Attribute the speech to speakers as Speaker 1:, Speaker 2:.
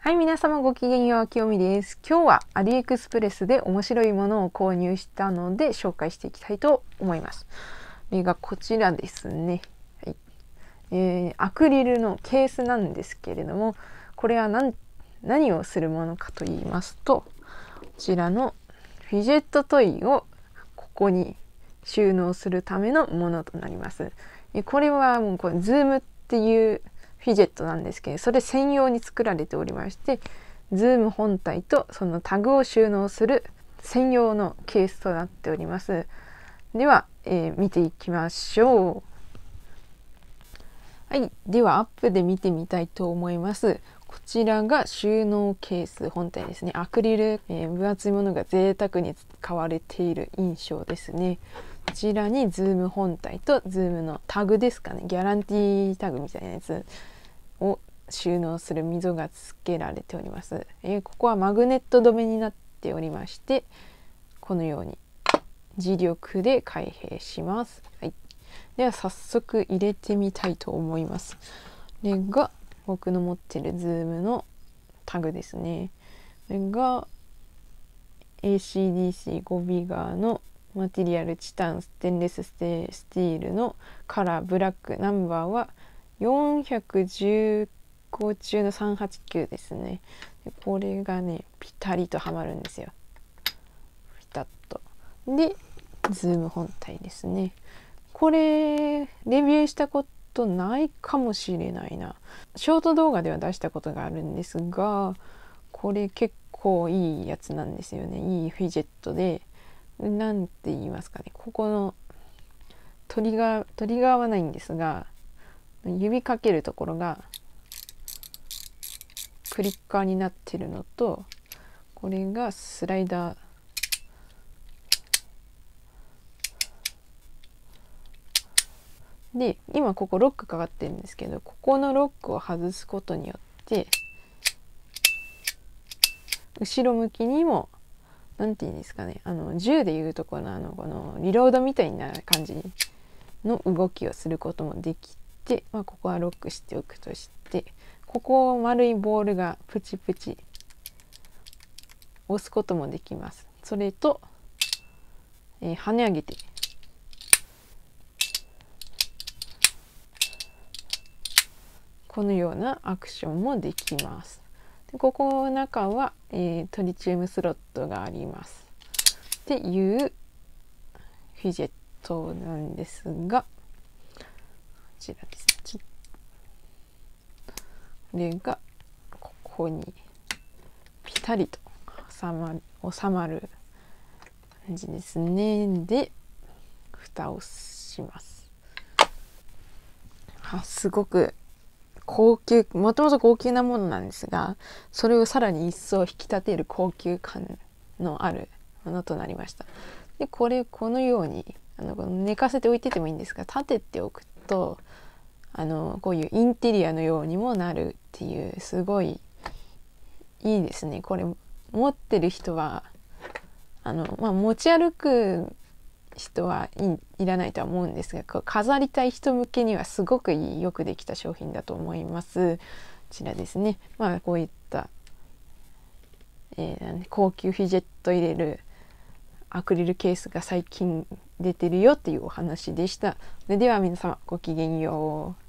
Speaker 1: はい、皆様ごきげんよう、きよみです。今日はアリエクスプレスで面白いものを購入したので紹介していきたいと思います。これがこちらですね。はいえー、アクリルのケースなんですけれども、これは何何をするものかと言いますと、こちらのフィジェットトイをここに収納するためのものとなります。これはもうこれズームっていうフィジェットなんですけどそれ専用に作られておりましてズーム本体とそのタグを収納する専用のケースとなっております。では、えー、見ていきましょう。はい、ではアップで見てみたいと思います。こちらが収納ケース本体ですね。アクリル、えー、分厚いものが贅沢に使われている印象ですね。こちらにズーム本体とズームのタグですかね。ギャランティータグみたいなやつを収納する溝が付けられております。えー、ここはマグネット止めになっておりまして、このように磁力で開閉します。はい。では早速入れてみたいと思います。これが僕の持ってるズームのタグですね。これが ACDC5 ビガーのマテリアルチタンステンレスステスティールのカラーブラックナンバーは415中の389ですねでこれがねピタリとはまるんですよピタッとでズーム本体ですねこれレビューしたことないかもしれないなショート動画では出したことがあるんですがこれ結構いいやつなんですよねいいフィジェットで何て言いますかねここのトリガートリガーはないんですが指かけるところがクリッカーになってるのとこれがスライダーで今ここロックかかってるんですけどここのロックを外すことによって後ろ向きにも何て言うんですかねあの銃でいうとこのあのこのリロードみたいな感じの動きをすることもできて、まあ、ここはロックしておくとしてここを丸いボールがプチプチ押すこともできます。それと、えー、跳ね上げてこのようなアクションもできます。でここの中は、えー、トリチウムスロットがあります。っていうフィジェットなんですがこちらですこれがここにピタリと収まる収まる感じですね。で蓋をします。あすごく高級もともと高級なものなんですがそれをさらに一層引き立てる高級感のあるものとなりましたでこれこのようにあの寝かせておいててもいいんですが立てておくとあのこういうインテリアのようにもなるっていうすごいいいですねこれ持ってる人はあの、まあ、持ち歩く人はいらないとは思うんですが飾りたい人向けにはすごくよくできた商品だと思います。こちらですね、まあ、こういった、えー、高級フィジェット入れるアクリルケースが最近出てるよっていうお話でした。ででは皆様ごきげんよう。